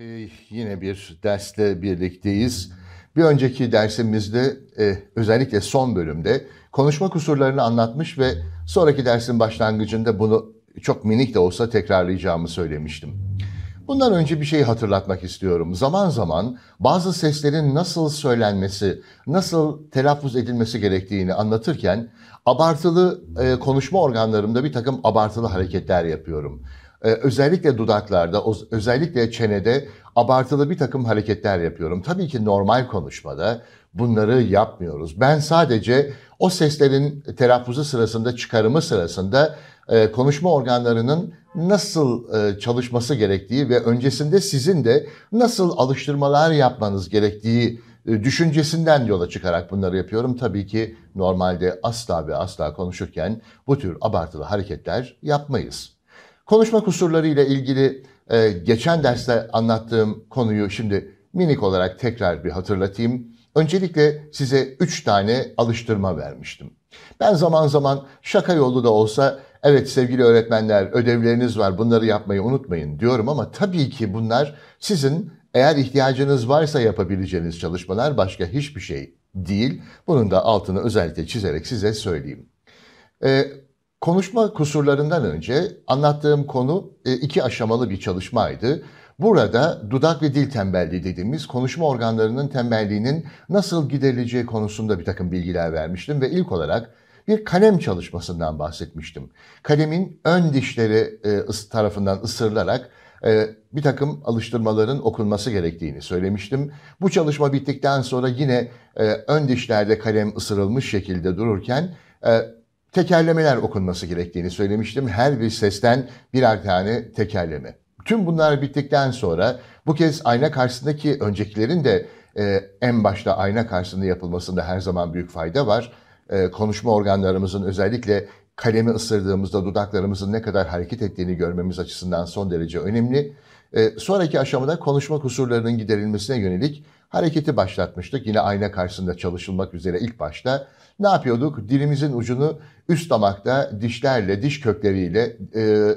Ee, yine bir dersle birlikteyiz. Bir önceki dersimizde e, özellikle son bölümde konuşma kusurlarını anlatmış ve sonraki dersin başlangıcında bunu çok minik de olsa tekrarlayacağımı söylemiştim. Bundan önce bir şey hatırlatmak istiyorum. Zaman zaman bazı seslerin nasıl söylenmesi, nasıl telaffuz edilmesi gerektiğini anlatırken abartılı e, konuşma organlarımda bir takım abartılı hareketler yapıyorum. Ee, özellikle dudaklarda, özellikle çenede abartılı bir takım hareketler yapıyorum. Tabii ki normal konuşmada bunları yapmıyoruz. Ben sadece o seslerin telaffuzu sırasında, çıkarımı sırasında e, konuşma organlarının nasıl e, çalışması gerektiği ve öncesinde sizin de nasıl alıştırmalar yapmanız gerektiği e, düşüncesinden yola çıkarak bunları yapıyorum. Tabii ki normalde asla ve asla konuşurken bu tür abartılı hareketler yapmayız. Konuşma kusurları ile ilgili e, geçen derste anlattığım konuyu şimdi minik olarak tekrar bir hatırlatayım. Öncelikle size 3 tane alıştırma vermiştim. Ben zaman zaman şaka yolu da olsa evet sevgili öğretmenler ödevleriniz var bunları yapmayı unutmayın diyorum ama tabii ki bunlar sizin eğer ihtiyacınız varsa yapabileceğiniz çalışmalar başka hiçbir şey değil. Bunun da altını özellikle çizerek size söyleyeyim. Ee, Konuşma kusurlarından önce anlattığım konu e, iki aşamalı bir çalışmaydı. Burada dudak ve dil tembelliği dediğimiz konuşma organlarının tembelliğinin nasıl giderileceği konusunda bir takım bilgiler vermiştim ve ilk olarak bir kalem çalışmasından bahsetmiştim. Kalemin ön dişleri e, tarafından ısırılarak e, bir takım alıştırmaların okunması gerektiğini söylemiştim. Bu çalışma bittikten sonra yine ön dişlerde kalem ısırılmış şekilde dururken tekerlemeler okunması gerektiğini söylemiştim. Her bir sesten birer tane tekerleme. Tüm bunlar bittikten sonra bu kez ayna karşısındaki öncekilerin de e, en başta ayna karşısında yapılmasında her zaman büyük fayda var. E, konuşma organlarımızın özellikle kalemi ısırdığımızda dudaklarımızın ne kadar hareket ettiğini görmemiz açısından son derece önemli. E, sonraki aşamada konuşma kusurlarının giderilmesine yönelik hareketi başlatmıştık. Yine ayna karşısında çalışılmak üzere ilk başta. Ne yapıyorduk? Dilimizin ucunu üst damakta dişlerle, diş kökleriyle e,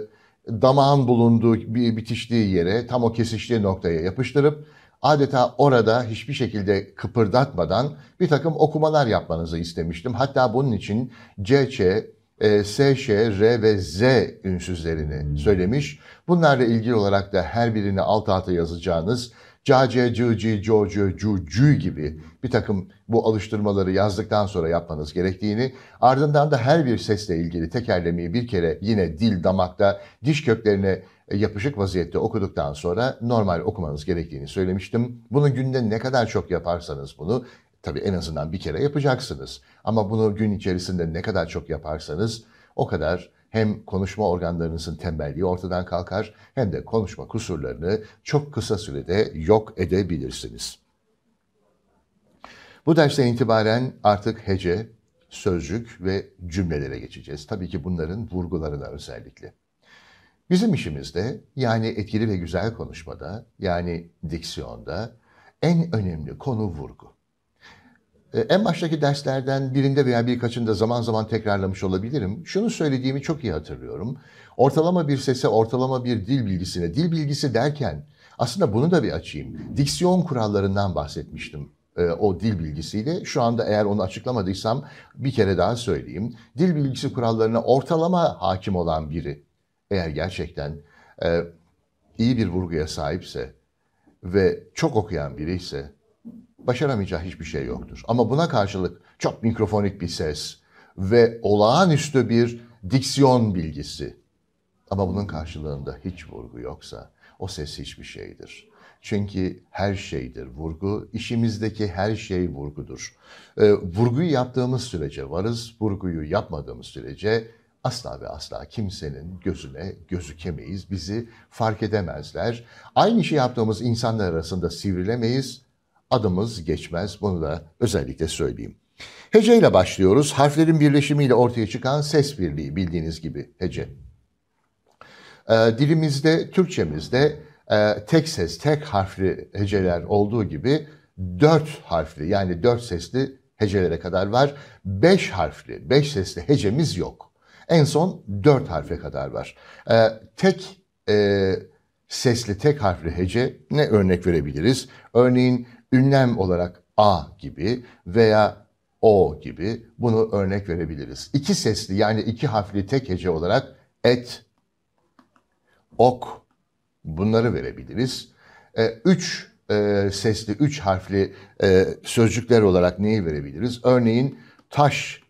damağın bulunduğu, bitiştiği yere, tam o kesiştiği noktaya yapıştırıp adeta orada hiçbir şekilde kıpırdatmadan bir takım okumalar yapmanızı istemiştim. Hatta bunun için CC, e, S, Ş, R ve Z ünsüzlerini hmm. söylemiş. Bunlarla ilgili olarak da her birini alt alta yazacağınız cace, cıcı, cocu, cucu gibi bir takım bu alıştırmaları yazdıktan sonra yapmanız gerektiğini, ardından da her bir sesle ilgili tekerlemeyi bir kere yine dil damakta diş köklerine e, yapışık vaziyette okuduktan sonra normal okumanız gerektiğini söylemiştim. Bunu günde ne kadar çok yaparsanız bunu Tabii en azından bir kere yapacaksınız. Ama bunu gün içerisinde ne kadar çok yaparsanız o kadar hem konuşma organlarınızın tembelliği ortadan kalkar hem de konuşma kusurlarını çok kısa sürede yok edebilirsiniz. Bu dersten itibaren artık hece, sözcük ve cümlelere geçeceğiz. Tabii ki bunların vurgularına özellikle. Bizim işimizde yani etkili ve güzel konuşmada yani diksiyonda en önemli konu vurgu. Ee, en baştaki derslerden birinde veya birkaçında zaman zaman tekrarlamış olabilirim. Şunu söylediğimi çok iyi hatırlıyorum. Ortalama bir sese, ortalama bir dil bilgisine, dil bilgisi derken aslında bunu da bir açayım. Diksiyon kurallarından bahsetmiştim e, o dil bilgisiyle. Şu anda eğer onu açıklamadıysam bir kere daha söyleyeyim. Dil bilgisi kurallarına ortalama hakim olan biri eğer gerçekten e, iyi bir vurguya sahipse ve çok okuyan biri ise başaramayacağı hiçbir şey yoktur. Ama buna karşılık çok mikrofonik bir ses ve olağanüstü bir diksiyon bilgisi. Ama bunun karşılığında hiç vurgu yoksa o ses hiçbir şeydir. Çünkü her şeydir vurgu, İşimizdeki her şey vurgudur. E, vurguyu yaptığımız sürece varız, vurguyu yapmadığımız sürece asla ve asla kimsenin gözüne gözükemeyiz, bizi fark edemezler. Aynı işi yaptığımız insanlar arasında sivrilemeyiz, adımız geçmez. Bunu da özellikle söyleyeyim. Hece ile başlıyoruz. Harflerin birleşimiyle ortaya çıkan ses birliği bildiğiniz gibi hece. Ee, dilimizde, Türkçemizde e, tek ses, tek harfli heceler olduğu gibi dört harfli yani dört sesli hecelere kadar var. Beş harfli, beş sesli hecemiz yok. En son dört harfe kadar var. Ee, tek e, sesli, tek harfli hece ne örnek verebiliriz? Örneğin ünlem olarak a gibi veya o gibi bunu örnek verebiliriz. İki sesli yani iki harfli tek hece olarak et, ok bunları verebiliriz. E, üç e, sesli, üç harfli e, sözcükler olarak neyi verebiliriz? Örneğin taş,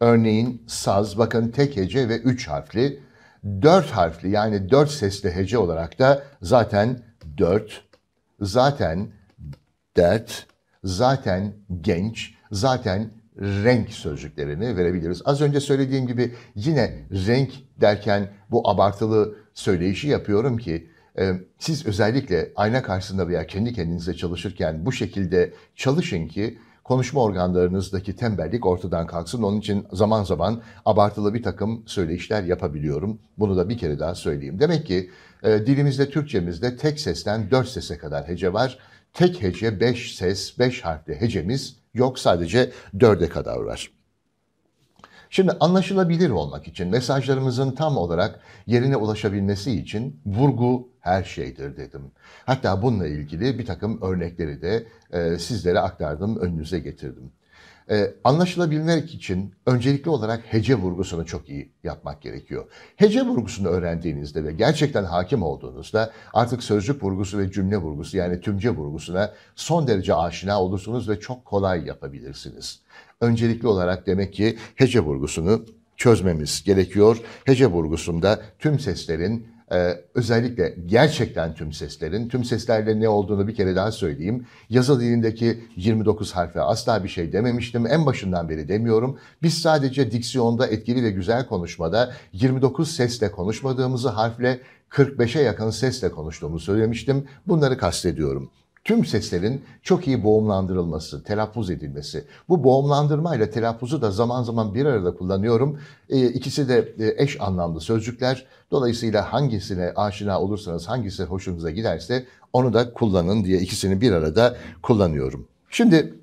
örneğin saz, bakın tek hece ve üç harfli. Dört harfli yani dört sesli hece olarak da zaten dört, zaten dert, zaten genç, zaten renk sözcüklerini verebiliriz. Az önce söylediğim gibi yine renk derken bu abartılı söyleyişi yapıyorum ki e, siz özellikle ayna karşısında veya kendi kendinize çalışırken bu şekilde çalışın ki konuşma organlarınızdaki tembellik ortadan kalksın. Onun için zaman zaman abartılı bir takım söyleyişler yapabiliyorum. Bunu da bir kere daha söyleyeyim. Demek ki e, dilimizde, Türkçemizde tek sesten dört sese kadar hece var tek hece, beş ses, beş harfli hecemiz yok. Sadece dörde kadar var. Şimdi anlaşılabilir olmak için mesajlarımızın tam olarak yerine ulaşabilmesi için vurgu her şeydir dedim. Hatta bununla ilgili bir takım örnekleri de e, sizlere aktardım, önünüze getirdim. Ee, anlaşılabilmek için öncelikli olarak hece vurgusunu çok iyi yapmak gerekiyor. Hece vurgusunu öğrendiğinizde ve gerçekten hakim olduğunuzda artık sözcük vurgusu ve cümle vurgusu yani tümce vurgusuna son derece aşina olursunuz ve çok kolay yapabilirsiniz. Öncelikli olarak demek ki hece vurgusunu çözmemiz gerekiyor. Hece vurgusunda tüm seslerin ee, özellikle gerçekten tüm seslerin, tüm seslerle ne olduğunu bir kere daha söyleyeyim. Yazı dilindeki 29 harfe asla bir şey dememiştim. En başından beri demiyorum. Biz sadece diksiyonda etkili ve güzel konuşmada 29 sesle konuşmadığımızı harfle 45'e yakın sesle konuştuğumu söylemiştim. Bunları kastediyorum tüm seslerin çok iyi boğumlandırılması, telaffuz edilmesi. Bu boğumlandırma ile telaffuzu da zaman zaman bir arada kullanıyorum. Ee, ikisi de e, eş anlamlı sözcükler. Dolayısıyla hangisine aşina olursanız, hangisi hoşunuza giderse onu da kullanın diye ikisini bir arada kullanıyorum. Şimdi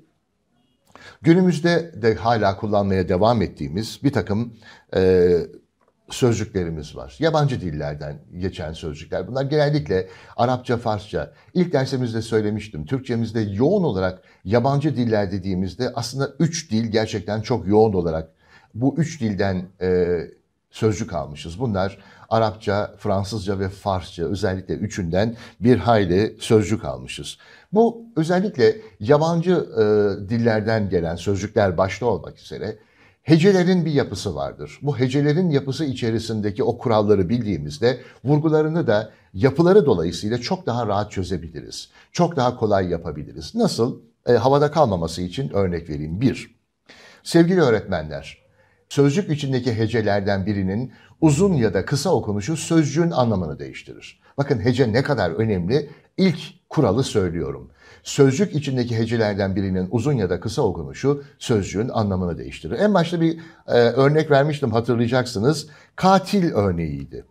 günümüzde de hala kullanmaya devam ettiğimiz bir takım e, sözcüklerimiz var. Yabancı dillerden geçen sözcükler. Bunlar genellikle Arapça, Farsça. İlk dersimizde söylemiştim. Türkçemizde yoğun olarak yabancı diller dediğimizde aslında üç dil gerçekten çok yoğun olarak bu üç dilden e, sözcük almışız. Bunlar Arapça, Fransızca ve Farsça özellikle üçünden bir hayli sözcük almışız. Bu özellikle yabancı e, dillerden gelen sözcükler başta olmak üzere Hecelerin bir yapısı vardır. Bu hecelerin yapısı içerisindeki o kuralları bildiğimizde vurgularını da yapıları dolayısıyla çok daha rahat çözebiliriz. Çok daha kolay yapabiliriz. Nasıl? E, havada kalmaması için örnek vereyim. Bir, sevgili öğretmenler, sözcük içindeki hecelerden birinin uzun ya da kısa okunuşu sözcüğün anlamını değiştirir. Bakın hece ne kadar önemli. İlk kuralı söylüyorum. Sözcük içindeki hecelerden birinin uzun ya da kısa okunuşu sözcüğün anlamını değiştirir. En başta bir e, örnek vermiştim hatırlayacaksınız. Katil örneğiydi.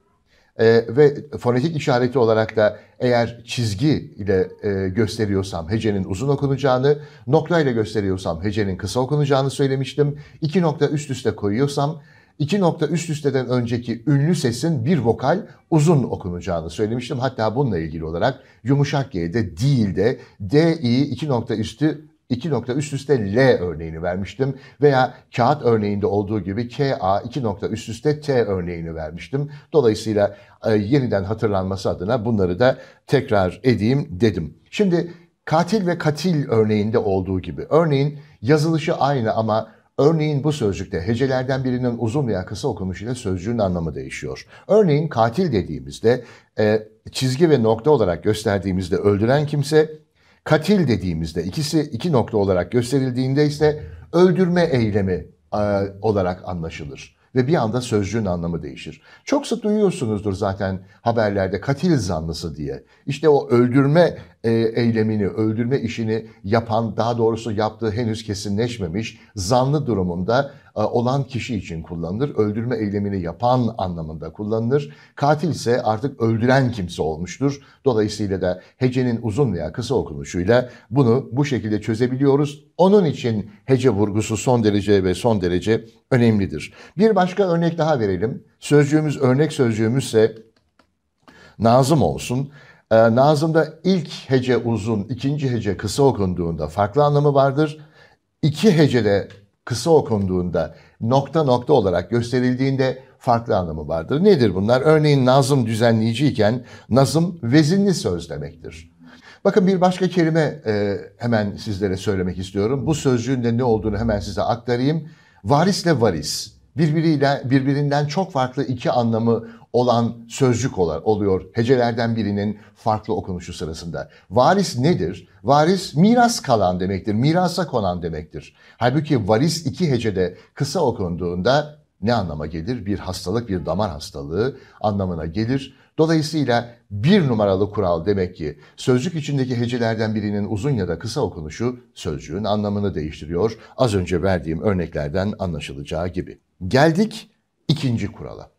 E, ve fonetik işareti olarak da eğer çizgi ile e, gösteriyorsam hecenin uzun okunacağını, nokta ile gösteriyorsam hecenin kısa okunacağını söylemiştim. İki nokta üst üste koyuyorsam iki nokta üst üsteden önceki ünlü sesin bir vokal uzun okunacağını söylemiştim. Hatta bununla ilgili olarak yumuşak G'de değil de DI iki nokta üstü iki nokta üst üste L örneğini vermiştim veya kağıt örneğinde olduğu gibi KA iki nokta üst üste T örneğini vermiştim. Dolayısıyla e, yeniden hatırlanması adına bunları da tekrar edeyim dedim. Şimdi katil ve katil örneğinde olduğu gibi örneğin yazılışı aynı ama Örneğin bu sözcükte hecelerden birinin uzun veya kısa okunuşuyla sözcüğün anlamı değişiyor. Örneğin katil dediğimizde e, çizgi ve nokta olarak gösterdiğimizde öldüren kimse, katil dediğimizde ikisi iki nokta olarak gösterildiğinde ise öldürme eylemi e, olarak anlaşılır ve bir anda sözcüğün anlamı değişir. Çok sık duyuyorsunuzdur zaten haberlerde katil zanlısı diye. İşte o öldürme e, eylemini, öldürme işini yapan, daha doğrusu yaptığı henüz kesinleşmemiş zanlı durumunda e, olan kişi için kullanılır. Öldürme eylemini yapan anlamında kullanılır. Katil ise artık öldüren kimse olmuştur. Dolayısıyla da hecenin uzun veya kısa okunuşuyla bunu bu şekilde çözebiliyoruz. Onun için hece vurgusu son derece ve son derece önemlidir. Bir başka örnek daha verelim. Sözcüğümüz örnek sözcüğümüzse Nazım olsun. Ee, Nazım'da ilk hece uzun, ikinci hece kısa okunduğunda farklı anlamı vardır. İki hecede kısa okunduğunda nokta nokta olarak gösterildiğinde farklı anlamı vardır. Nedir bunlar? Örneğin Nazım düzenleyiciyken Nazım vezinli söz demektir. Bakın bir başka kelime e, hemen sizlere söylemek istiyorum. Bu sözcüğün de ne olduğunu hemen size aktarayım. Varisle varis birbiriyle birbirinden çok farklı iki anlamı olan sözcük olar oluyor hecelerden birinin farklı okunuşu sırasında. Varis nedir? Varis miras kalan demektir, mirasa konan demektir. Halbuki varis iki hecede kısa okunduğunda ne anlama gelir? Bir hastalık, bir damar hastalığı anlamına gelir. Dolayısıyla bir numaralı kural demek ki sözcük içindeki hecelerden birinin uzun ya da kısa okunuşu sözcüğün anlamını değiştiriyor. Az önce verdiğim örneklerden anlaşılacağı gibi. Geldik ikinci kurala.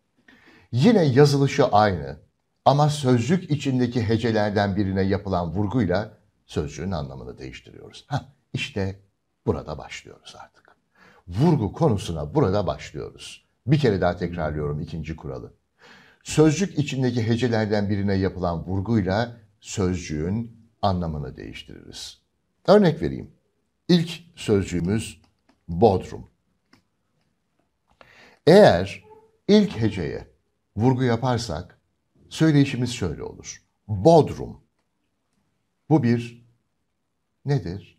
Yine yazılışı aynı ama sözcük içindeki hecelerden birine yapılan vurguyla sözcüğün anlamını değiştiriyoruz. Heh, işte burada başlıyoruz artık. Vurgu konusuna burada başlıyoruz. Bir kere daha tekrarlıyorum ikinci kuralı. Sözcük içindeki hecelerden birine yapılan vurguyla sözcüğün anlamını değiştiririz. Örnek vereyim. İlk sözcüğümüz Bodrum. Eğer ilk heceye vurgu yaparsak söyleyişimiz şöyle olur. Bodrum. Bu bir nedir?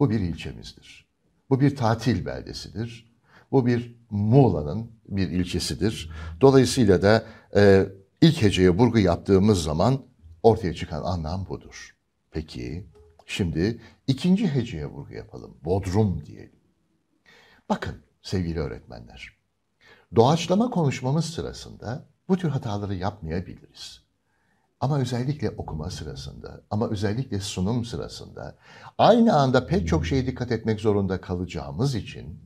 Bu bir ilçemizdir. Bu bir tatil beldesidir. Bu bir Muğla'nın bir ilçesidir. Dolayısıyla da e, ilk heceye vurgu yaptığımız zaman ortaya çıkan anlam budur. Peki şimdi ikinci heceye vurgu yapalım. Bodrum diyelim. Bakın sevgili öğretmenler. Doğaçlama konuşmamız sırasında bu tür hataları yapmayabiliriz. Ama özellikle okuma sırasında, ama özellikle sunum sırasında aynı anda pek çok şeye dikkat etmek zorunda kalacağımız için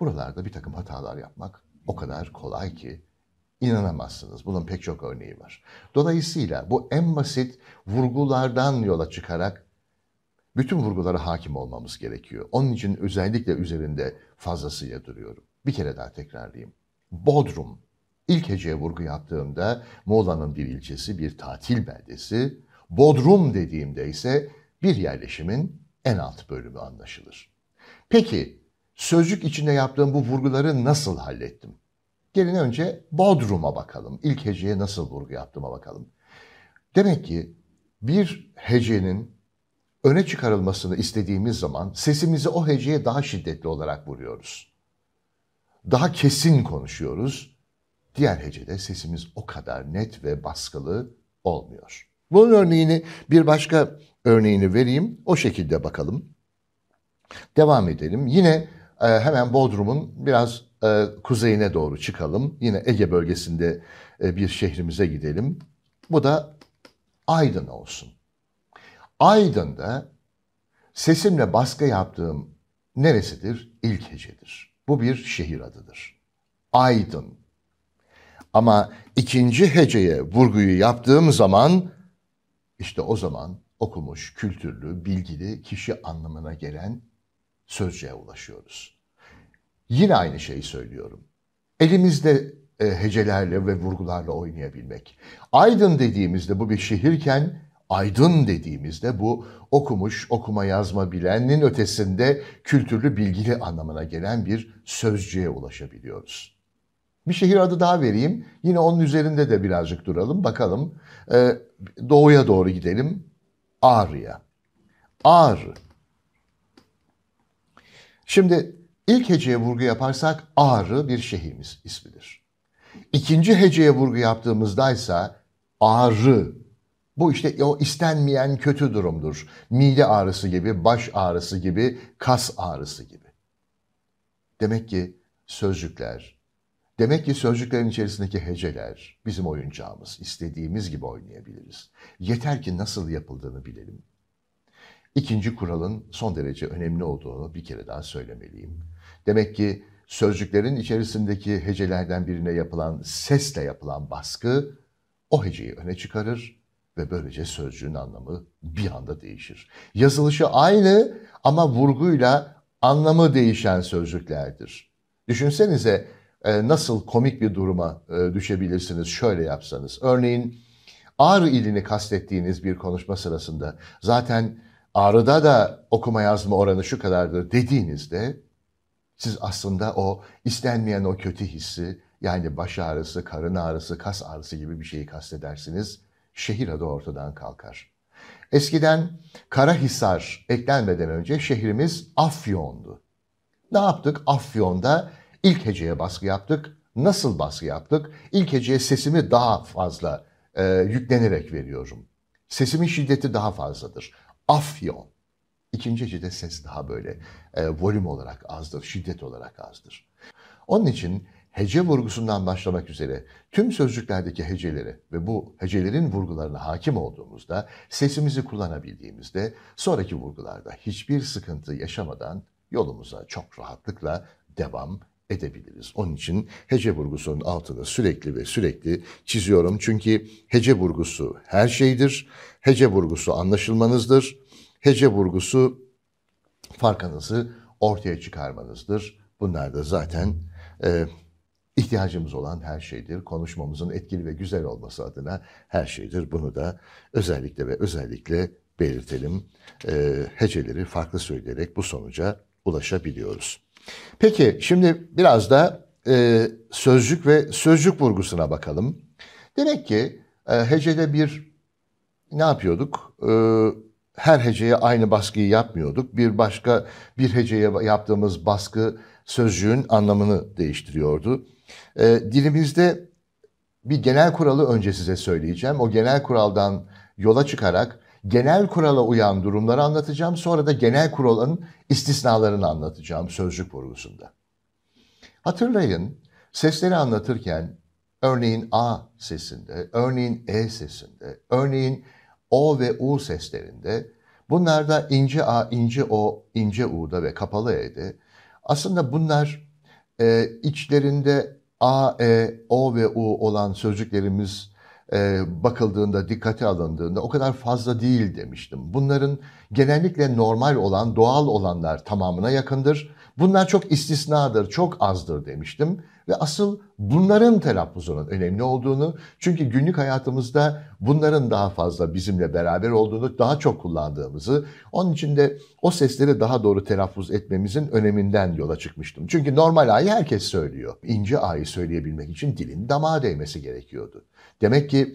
buralarda bir takım hatalar yapmak o kadar kolay ki inanamazsınız. Bunun pek çok örneği var. Dolayısıyla bu en basit vurgulardan yola çıkarak bütün vurgulara hakim olmamız gerekiyor. Onun için özellikle üzerinde fazlasıyla duruyorum. Bir kere daha tekrarlayayım. Bodrum. İlk heceye vurgu yaptığımda Muğla'nın bir ilçesi, bir tatil beldesi. Bodrum dediğimde ise bir yerleşimin en alt bölümü anlaşılır. Peki sözcük içinde yaptığım bu vurguları nasıl hallettim? Gelin önce Bodrum'a bakalım. İlk heceye nasıl vurgu yaptığıma bakalım. Demek ki bir hecenin öne çıkarılmasını istediğimiz zaman sesimizi o heceye daha şiddetli olarak vuruyoruz. Daha kesin konuşuyoruz. Diğer hecede sesimiz o kadar net ve baskılı olmuyor. Bunun örneğini bir başka örneğini vereyim. O şekilde bakalım. Devam edelim. Yine e, hemen Bodrum'un biraz e, kuzeyine doğru çıkalım. Yine Ege bölgesinde e, bir şehrimize gidelim. Bu da Aydın olsun. Aydın'da sesimle baskı yaptığım neresidir? İlkece'dir. Bu bir şehir adıdır. Aydın. Ama ikinci heceye vurguyu yaptığım zaman işte o zaman okumuş, kültürlü, bilgili kişi anlamına gelen sözcüğe ulaşıyoruz. Yine aynı şeyi söylüyorum. Elimizde e, hecelerle ve vurgularla oynayabilmek. Aydın dediğimizde bu bir şehirken aydın dediğimizde bu okumuş, okuma yazma bilenin ötesinde kültürlü bilgili anlamına gelen bir sözcüğe ulaşabiliyoruz. Bir şehir adı daha vereyim. Yine onun üzerinde de birazcık duralım. Bakalım ee, doğuya doğru gidelim. Ağrı'ya. Ağrı. Şimdi ilk heceye vurgu yaparsak Ağrı bir şehrimiz ismidir. İkinci heceye vurgu yaptığımızda ise Ağrı bu işte o istenmeyen kötü durumdur. Mide ağrısı gibi, baş ağrısı gibi, kas ağrısı gibi. Demek ki sözcükler, demek ki sözcüklerin içerisindeki heceler bizim oyuncağımız. İstediğimiz gibi oynayabiliriz. Yeter ki nasıl yapıldığını bilelim. İkinci kuralın son derece önemli olduğunu bir kere daha söylemeliyim. Demek ki sözcüklerin içerisindeki hecelerden birine yapılan sesle yapılan baskı o heceyi öne çıkarır ve böylece sözcüğün anlamı bir anda değişir. Yazılışı aynı ama vurguyla anlamı değişen sözcüklerdir. Düşünsenize e, nasıl komik bir duruma e, düşebilirsiniz şöyle yapsanız. Örneğin Ağrı ilini kastettiğiniz bir konuşma sırasında zaten Ağrı'da da okuma yazma oranı şu kadardır dediğinizde siz aslında o istenmeyen o kötü hissi yani baş ağrısı, karın ağrısı, kas ağrısı gibi bir şeyi kastedersiniz şehir adı ortadan kalkar. Eskiden Karahisar eklenmeden önce şehrimiz Afyon'du. Ne yaptık? Afyon'da ilk heceye baskı yaptık. Nasıl baskı yaptık? İlk heceye sesimi daha fazla e, yüklenerek veriyorum. Sesimin şiddeti daha fazladır. Afyon. İkinci hecede ses daha böyle e, volüm olarak azdır, şiddet olarak azdır. Onun için hece vurgusundan başlamak üzere tüm sözcüklerdeki heceleri ve bu hecelerin vurgularına hakim olduğumuzda, sesimizi kullanabildiğimizde sonraki vurgularda hiçbir sıkıntı yaşamadan yolumuza çok rahatlıkla devam edebiliriz. Onun için hece vurgusunun altını sürekli ve sürekli çiziyorum. Çünkü hece vurgusu her şeydir. Hece vurgusu anlaşılmanızdır. Hece vurgusu farkınızı ortaya çıkarmanızdır. Bunlar da zaten e, İhtiyacımız olan her şeydir. Konuşmamızın etkili ve güzel olması adına her şeydir. Bunu da özellikle ve özellikle belirtelim. E, heceleri farklı söyleyerek bu sonuca ulaşabiliyoruz. Peki şimdi biraz da e, sözcük ve sözcük vurgusuna bakalım. Demek ki e, hecede bir ne yapıyorduk? E, her heceye aynı baskıyı yapmıyorduk. Bir başka bir heceye yaptığımız baskı sözcüğün anlamını değiştiriyordu. E, dilimizde bir genel kuralı önce size söyleyeceğim. O genel kuraldan yola çıkarak genel kurala uyan durumları anlatacağım. Sonra da genel kuralın istisnalarını anlatacağım sözcük vurgusunda. Hatırlayın sesleri anlatırken örneğin A sesinde, örneğin E sesinde, örneğin O ve U seslerinde bunlarda ince A, ince O, ince U'da ve kapalı E'de aslında bunlar e, içlerinde A, E, O ve U olan sözcüklerimiz e, bakıldığında, dikkate alındığında o kadar fazla değil demiştim. Bunların genellikle normal olan, doğal olanlar tamamına yakındır. Bunlar çok istisnadır, çok azdır demiştim ve asıl bunların telaffuzunun önemli olduğunu çünkü günlük hayatımızda bunların daha fazla bizimle beraber olduğunu, daha çok kullandığımızı, onun için de o sesleri daha doğru telaffuz etmemizin öneminden yola çıkmıştım. Çünkü normal A'yı herkes söylüyor. İnce A'yı söyleyebilmek için dilin damağa değmesi gerekiyordu. Demek ki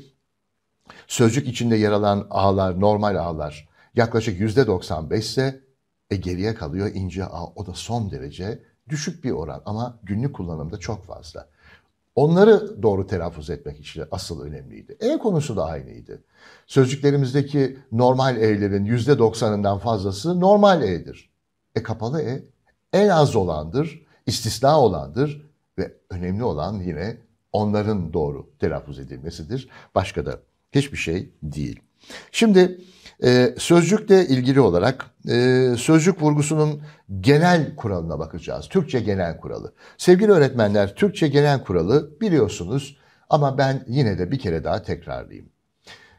sözcük içinde yer alan A'lar, normal A'lar yaklaşık %95 ise e geriye kalıyor ince ağ. O da son derece düşük bir oran ama günlük kullanımda çok fazla. Onları doğru telaffuz etmek için asıl önemliydi. E konusu da aynıydı. Sözcüklerimizdeki normal e'lerin yüzde doksanından fazlası normal e'dir. E kapalı e en az olandır, istisna olandır ve önemli olan yine onların doğru telaffuz edilmesidir. Başka da hiçbir şey değil. Şimdi e, sözcükle ilgili olarak e, sözcük vurgusunun genel kuralına bakacağız. Türkçe genel kuralı. Sevgili öğretmenler Türkçe genel kuralı biliyorsunuz ama ben yine de bir kere daha tekrarlayayım.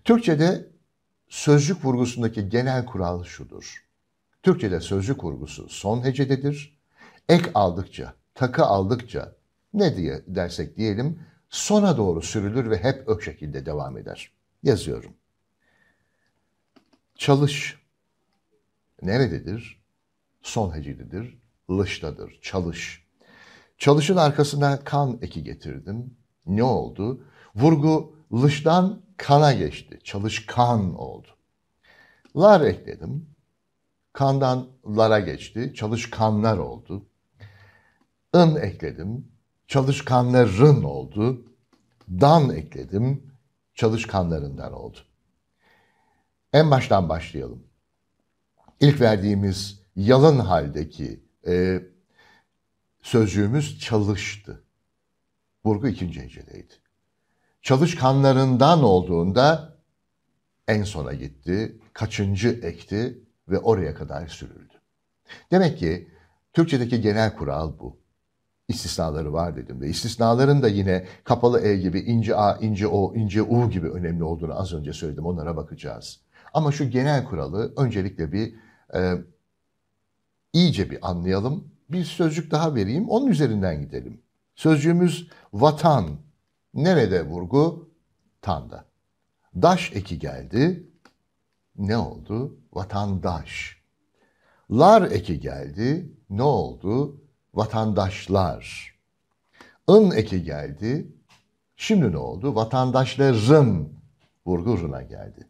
Türkçe'de sözcük vurgusundaki genel kural şudur. Türkçe'de sözcük vurgusu son hecededir. Ek aldıkça, takı aldıkça ne diye dersek diyelim sona doğru sürülür ve hep ök şekilde devam eder. Yazıyorum. Çalış. Nerededir? Son hecidedir. Lıştadır. Çalış. Çalışın arkasına kan eki getirdim. Ne oldu? Vurgu lıştan kana geçti. Çalış kan oldu. Lar ekledim. Kandan lara geçti. Çalış kanlar oldu. ın ekledim. Çalışkanların oldu. Dan ekledim. Çalışkanlarından oldu. En baştan başlayalım. İlk verdiğimiz yalın haldeki e, sözcüğümüz çalıştı. Burgu ikinci hecedeydi. Çalışkanlarından olduğunda en sona gitti, kaçıncı ekti ve oraya kadar sürüldü. Demek ki Türkçedeki genel kural bu. İstisnaları var dedim ve istisnaların da yine kapalı E gibi, ince A, ince O, ince U gibi önemli olduğunu az önce söyledim. Onlara bakacağız. Ama şu genel kuralı öncelikle bir e, iyice bir anlayalım. Bir sözcük daha vereyim, onun üzerinden gidelim. Sözcüğümüz vatan. Nerede vurgu? Tanda. Daş eki geldi. Ne oldu? Vatandaş. Lar eki geldi. Ne oldu? Vatandaşlar. ın eki geldi. Şimdi ne oldu? Vatandaşların vurgu geldi.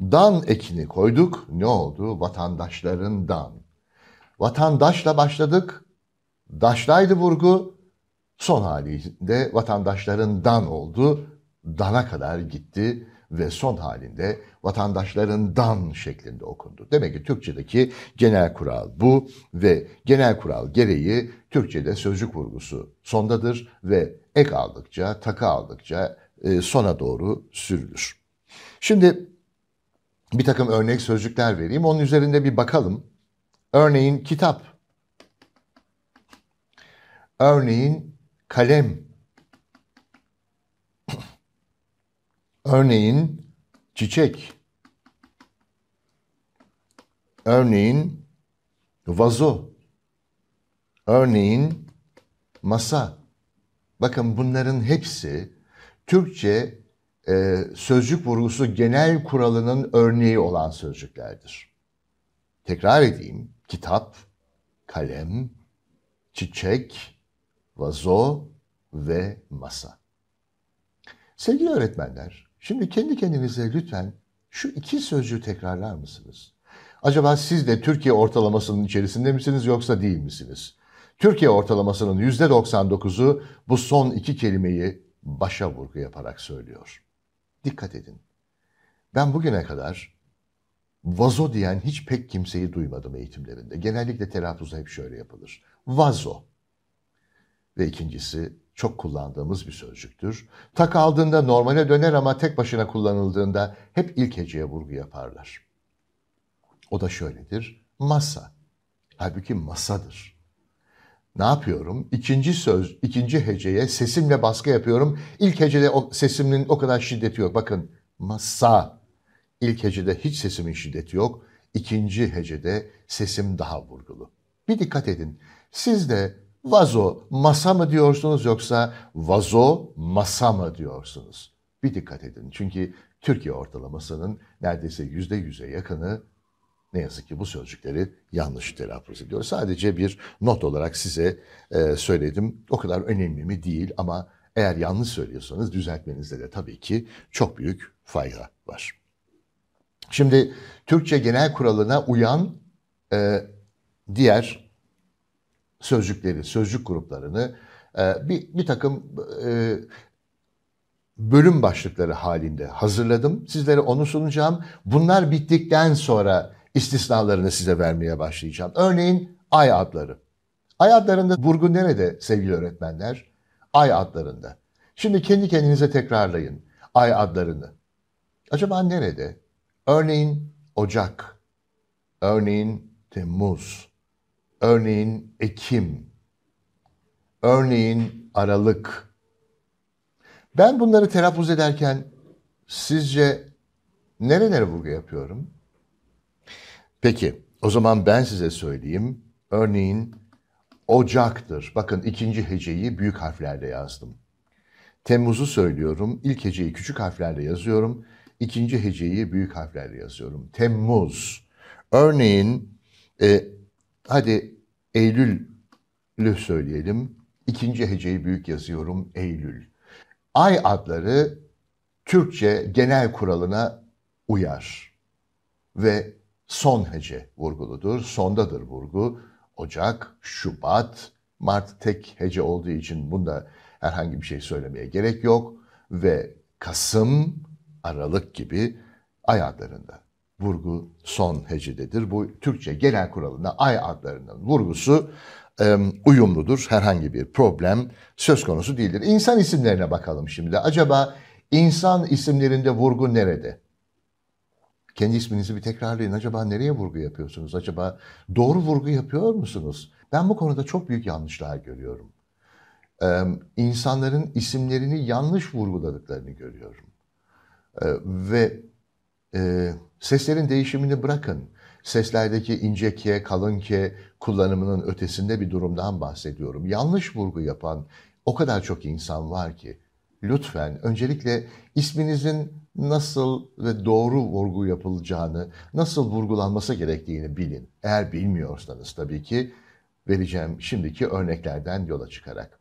Dan ekini koyduk. Ne oldu? Vatandaşların dan. Vatandaşla başladık. Daşlaydı vurgu. Son halinde vatandaşların dan oldu. Dana kadar gitti ve son halinde vatandaşların dan şeklinde okundu. Demek ki Türkçedeki genel kural bu ve genel kural gereği Türkçede sözcük vurgusu sondadır ve ek aldıkça, takı aldıkça e, sona doğru sürülür. Şimdi bir takım örnek sözcükler vereyim. Onun üzerinde bir bakalım. Örneğin kitap. Örneğin kalem. Örneğin çiçek. Örneğin vazo. Örneğin masa. Bakın bunların hepsi Türkçe e, sözcük vurgusu genel kuralının örneği olan sözcüklerdir. Tekrar edeyim. Kitap, kalem, çiçek, vazo ve masa. Sevgili öğretmenler, şimdi kendi kendinize lütfen şu iki sözcüğü tekrarlar mısınız? Acaba siz de Türkiye ortalamasının içerisinde misiniz yoksa değil misiniz? Türkiye ortalamasının %99'u bu son iki kelimeyi başa vurgu yaparak söylüyor. Dikkat edin. Ben bugüne kadar vazo diyen hiç pek kimseyi duymadım eğitimlerinde. Genellikle telaffuzu hep şöyle yapılır. Vazo. Ve ikincisi çok kullandığımız bir sözcüktür. Tak aldığında normale döner ama tek başına kullanıldığında hep ilk heceye vurgu yaparlar. O da şöyledir. Masa. Halbuki masadır ne yapıyorum? İkinci söz, ikinci heceye sesimle baskı yapıyorum. İlk hecede o, sesimin o kadar şiddeti yok. Bakın masa. İlk hecede hiç sesimin şiddeti yok. İkinci hecede sesim daha vurgulu. Bir dikkat edin. Siz de vazo masa mı diyorsunuz yoksa vazo masa mı diyorsunuz? Bir dikkat edin. Çünkü Türkiye ortalamasının neredeyse yüzde yüze yakını ne yazık ki bu sözcükleri yanlış telaffuz ediyor. Sadece bir not olarak size e, söyledim. O kadar önemli mi değil ama eğer yanlış söylüyorsanız düzeltmenizde de tabii ki çok büyük fayda var. Şimdi Türkçe genel kuralına uyan e, diğer sözcükleri, sözcük gruplarını e, bir, bir takım e, bölüm başlıkları halinde hazırladım. Sizlere onu sunacağım. Bunlar bittikten sonra istisnalarını size vermeye başlayacağım. Örneğin ay adları. Ay adlarında vurgu nerede sevgili öğretmenler? Ay adlarında. Şimdi kendi kendinize tekrarlayın ay adlarını. Acaba nerede? Örneğin Ocak, örneğin Temmuz, örneğin Ekim, örneğin Aralık. Ben bunları telaffuz ederken sizce nerelere vurgu yapıyorum? Peki o zaman ben size söyleyeyim. Örneğin Ocak'tır. Bakın ikinci heceyi büyük harflerle yazdım. Temmuz'u söylüyorum. İlk heceyi küçük harflerle yazıyorum. İkinci heceyi büyük harflerle yazıyorum. Temmuz. Örneğin e, hadi Eylül'ü söyleyelim. İkinci heceyi büyük yazıyorum. Eylül. Ay adları Türkçe genel kuralına uyar. Ve son hece vurguludur. Sondadır vurgu. Ocak, Şubat, Mart tek hece olduğu için bunda herhangi bir şey söylemeye gerek yok. Ve Kasım, Aralık gibi ay adlarında vurgu son hecededir. Bu Türkçe genel kuralına ay adlarının vurgusu uyumludur. Herhangi bir problem söz konusu değildir. İnsan isimlerine bakalım şimdi. Acaba insan isimlerinde vurgu nerede? Kendi isminizi bir tekrarlayın. Acaba nereye vurgu yapıyorsunuz? Acaba doğru vurgu yapıyor musunuz? Ben bu konuda çok büyük yanlışlar görüyorum. Ee, insanların isimlerini yanlış vurguladıklarını görüyorum. Ee, ve e, seslerin değişimini bırakın. Seslerdeki ince ke, kalın ke kullanımının ötesinde bir durumdan bahsediyorum. Yanlış vurgu yapan o kadar çok insan var ki lütfen öncelikle isminizin nasıl ve doğru vurgu yapılacağını, nasıl vurgulanması gerektiğini bilin. Eğer bilmiyorsanız tabii ki vereceğim şimdiki örneklerden yola çıkarak.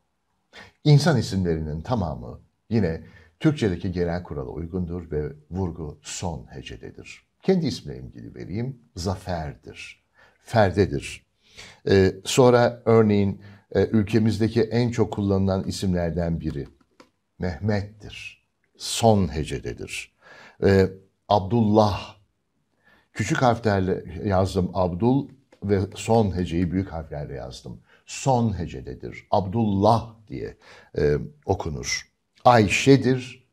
İnsan isimlerinin tamamı yine Türkçedeki genel kurala uygundur ve vurgu son hecededir. Kendi ismine ilgili vereyim, Zafer'dir, Ferde'dir. Ee, sonra örneğin e, ülkemizdeki en çok kullanılan isimlerden biri Mehmet'tir. Son hecededir. Ee, Abdullah. Küçük harflerle yazdım Abdul ve son heceyi büyük harflerle yazdım. Son hecededir. Abdullah diye e, okunur. Ayşe'dir.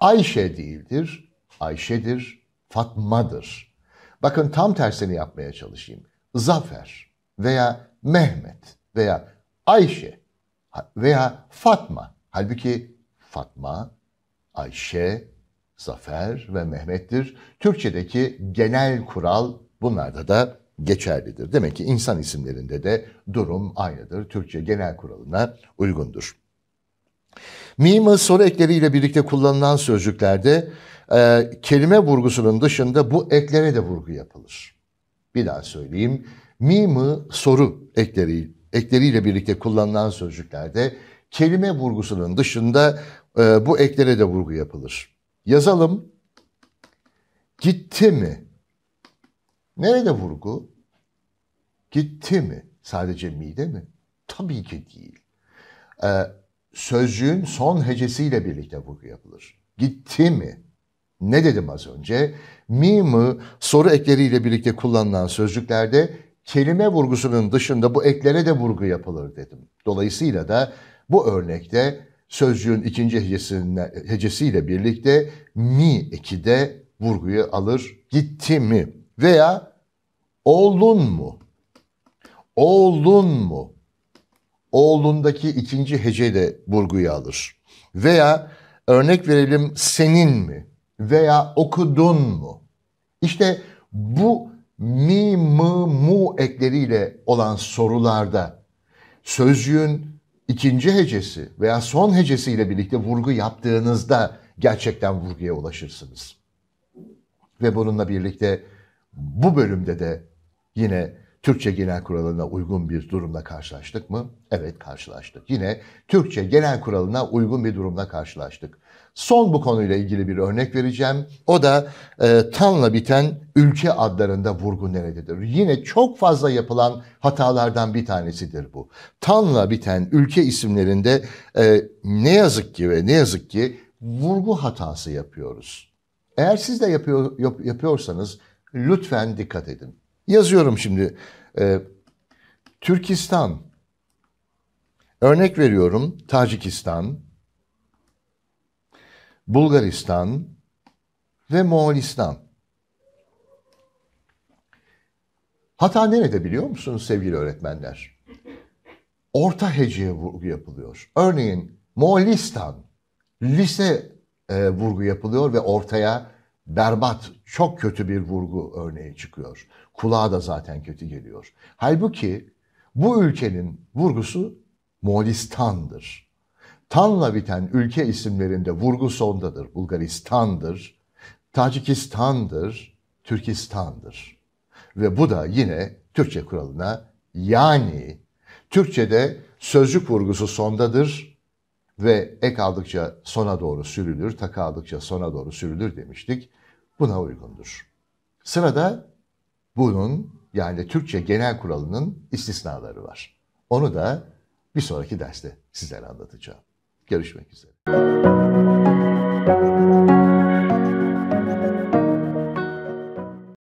Ayşe değildir. Ayşe'dir. Fatma'dır. Bakın tam tersini yapmaya çalışayım. Zafer veya Mehmet veya Ayşe veya Fatma. Halbuki Fatma, Ayşe, Zafer ve Mehmet'tir. Türkçedeki genel kural bunlarda da geçerlidir. Demek ki insan isimlerinde de durum aynıdır. Türkçe genel kuralına uygundur. Mimi soru ekleriyle birlikte kullanılan sözcüklerde e, kelime vurgusunun dışında bu eklere de vurgu yapılır. Bir daha söyleyeyim. Mimi soru ekleri, ekleriyle birlikte kullanılan sözcüklerde kelime vurgusunun dışında e, bu eklere de vurgu yapılır. Yazalım. Gitti mi? Nerede vurgu? Gitti mi? Sadece mide mi? Tabii ki değil. Ee, sözcüğün son hecesiyle birlikte vurgu yapılır. Gitti mi? Ne dedim az önce? Mi mi soru ekleriyle birlikte kullanılan sözcüklerde kelime vurgusunun dışında bu eklere de vurgu yapılır dedim. Dolayısıyla da bu örnekte sözcüğün ikinci hecesine, hecesiyle birlikte mi ekide vurguyu alır. Gitti mi? Veya oğlun mu? Oğlun mu? Oğlundaki ikinci hece de vurguyu alır. Veya örnek verelim senin mi? Veya okudun mu? İşte bu mi, mı, mu ekleriyle olan sorularda sözcüğün ikinci hecesi veya son hecesiyle birlikte vurgu yaptığınızda gerçekten vurguya ulaşırsınız. Ve bununla birlikte bu bölümde de yine Türkçe genel kuralına uygun bir durumla karşılaştık mı? Evet karşılaştık. Yine Türkçe genel kuralına uygun bir durumla karşılaştık. Son bu konuyla ilgili bir örnek vereceğim. O da e, Tan'la biten ülke adlarında vurgu nerededir? Yine çok fazla yapılan hatalardan bir tanesidir bu. Tan'la biten ülke isimlerinde e, ne yazık ki ve ne yazık ki vurgu hatası yapıyoruz. Eğer siz de yapıyor, yap, yapıyorsanız lütfen dikkat edin. Yazıyorum şimdi e, Türkistan, örnek veriyorum Tacikistan, Bulgaristan ve Moğolistan. Hata nerede biliyor musunuz sevgili öğretmenler? Orta heceye vurgu yapılıyor. Örneğin Moğolistan lise e, vurgu yapılıyor ve ortaya berbat, çok kötü bir vurgu örneği çıkıyor. Kulağa da zaten kötü geliyor. Halbuki bu ülkenin vurgusu Moğolistan'dır. Tanla biten ülke isimlerinde vurgu sondadır. Bulgaristan'dır, Tacikistan'dır, Türkistan'dır. Ve bu da yine Türkçe kuralına yani Türkçe'de sözcük vurgusu sondadır ve ek aldıkça sona doğru sürülür, tak aldıkça sona doğru sürülür demiştik. Buna uygundur. Sırada bunun yani Türkçe genel kuralının istisnaları var. Onu da bir sonraki derste sizlere anlatacağım. Görüşmek üzere.